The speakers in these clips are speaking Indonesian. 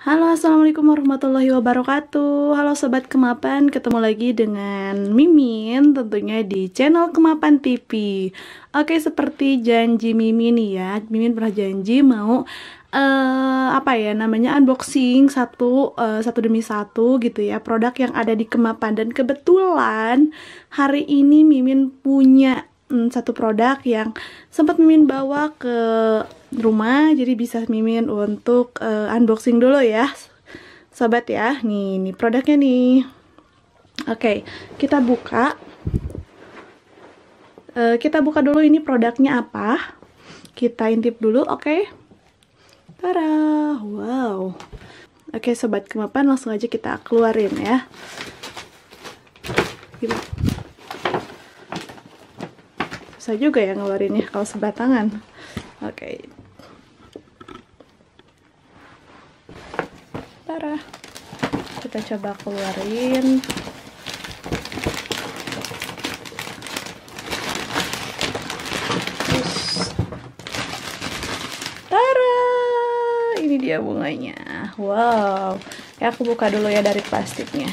Halo assalamualaikum warahmatullahi wabarakatuh Halo sobat kemapan ketemu lagi dengan Mimin tentunya di channel kemapan TV Oke seperti janji Mimin ya Mimin pernah janji mau uh, apa ya namanya unboxing satu uh, satu demi satu gitu ya produk yang ada di kemapan dan kebetulan hari ini Mimin punya hmm, satu produk yang sempat mimin bawa ke rumah jadi bisa mimin untuk uh, unboxing dulu ya sobat ya nih ini produknya nih oke okay, kita buka uh, kita buka dulu ini produknya apa kita intip dulu oke okay? Tara wow oke okay, sobat kemapan langsung aja kita keluarin ya susah juga ya ngeluarinnya kalau sebatangan oke okay. kita coba keluarin terus ini dia bunganya wow ya aku buka dulu ya dari plastiknya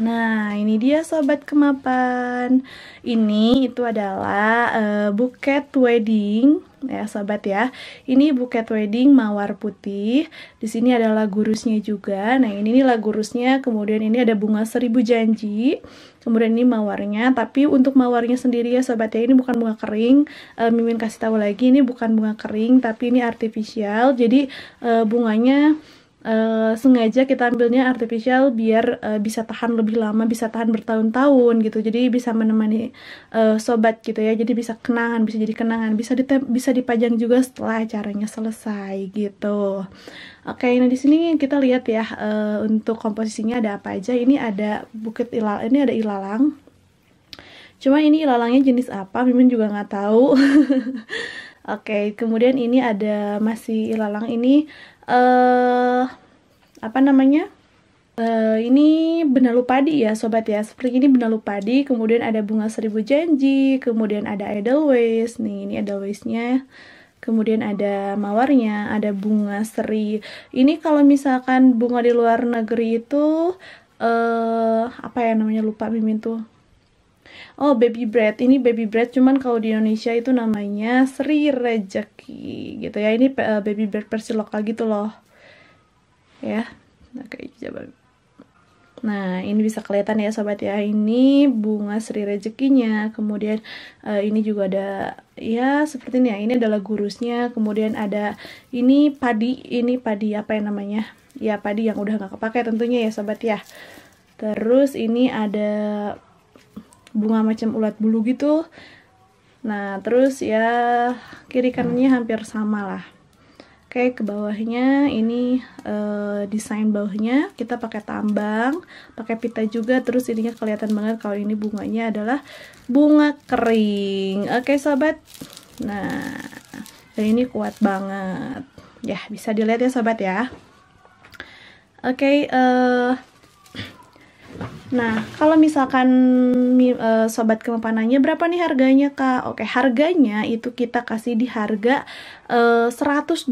Nah, ini dia sobat kemapan. Ini itu adalah uh, buket wedding ya sobat ya. Ini buket wedding mawar putih. Di sini adalah gurusnya juga. Nah, ini nih gurusnya. Kemudian ini ada bunga seribu janji. Kemudian ini mawarnya, tapi untuk mawarnya sendiri ya sobat ya, ini bukan bunga kering. E, Mimin kasih tahu lagi ini bukan bunga kering, tapi ini artificial. Jadi e, bunganya uh, sengaja kita ambilnya artificial biar uh, bisa tahan lebih lama, bisa tahan bertahun-tahun gitu. Jadi bisa menemani uh, sobat gitu ya. Jadi bisa kenangan, bisa jadi kenangan, bisa bisa dipajang juga setelah acaranya selesai gitu. Oke, okay, nah di sini kita lihat ya uh, untuk komposisinya ada apa aja. Ini ada bukit ilal, ini ada ilalang. Cuma ini ilalangnya jenis apa, Mimin juga nggak tahu. Oke, okay, kemudian ini ada masih ilalang ini eh uh, apa namanya? Uh, ini benalu padi ya sobat ya seperti ini benalu padi kemudian ada bunga seribu janji kemudian ada edelweiss nih ini edelweissnya kemudian ada mawarnya ada bunga seri ini kalau misalkan bunga di luar negeri itu eh uh, apa ya namanya lupa mimin tuh oh baby bread ini baby bread cuman kalau di Indonesia itu namanya Sri Rejeki gitu ya ini uh, baby bread versi lokal gitu loh ya oke nah, kayak gitu coba Nah, ini bisa kelihatan ya sobat ya. Ini bunga Sri rejekinya, Kemudian uh, ini juga ada ya seperti ini ya. Ini adalah gurusnya. Kemudian ada ini padi, ini padi apa yang namanya? Ya padi yang udah nggak kepake tentunya ya sobat ya. Terus ini ada bunga macam ulat bulu gitu nah terus ya kiri kanannya hampir sama lah Oke, ke bawahnya ini uh, desain bawahnya kita pakai tambang, pakai pita juga terus ininya kelihatan banget kalau ini bunganya adalah bunga kering. Oke, sobat. Nah, dan ini kuat banget. Ya, bisa dilihat ya, sobat ya. Oke, uh, Nah, kalau misalkan uh, sobat kemapanannya berapa nih harganya, Kak? Oke, harganya itu kita kasih di harga eh, uh, 125.000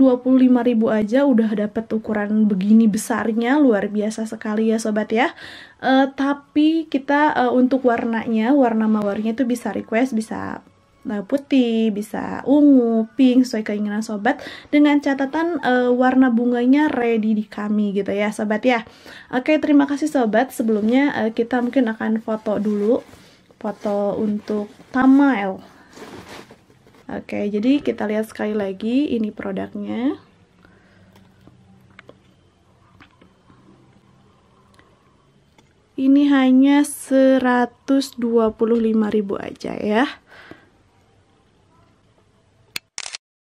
aja udah dapat ukuran begini besarnya, luar biasa sekali ya sobat ya. Uh, tapi kita uh, untuk warnanya, warna mawarnya itu bisa request, bisa Eh, putih, bisa ungu, pink sesuai keinginan sobat dengan catatan uh, warna bunganya ready di kami gitu ya sobat ya. Oke, terima kasih sobat. Sebelumnya uh, kita mungkin akan foto dulu. Foto untuk thumbnail Oke, jadi kita lihat sekali lagi ini produknya. Ini hanya 125.000 aja ya.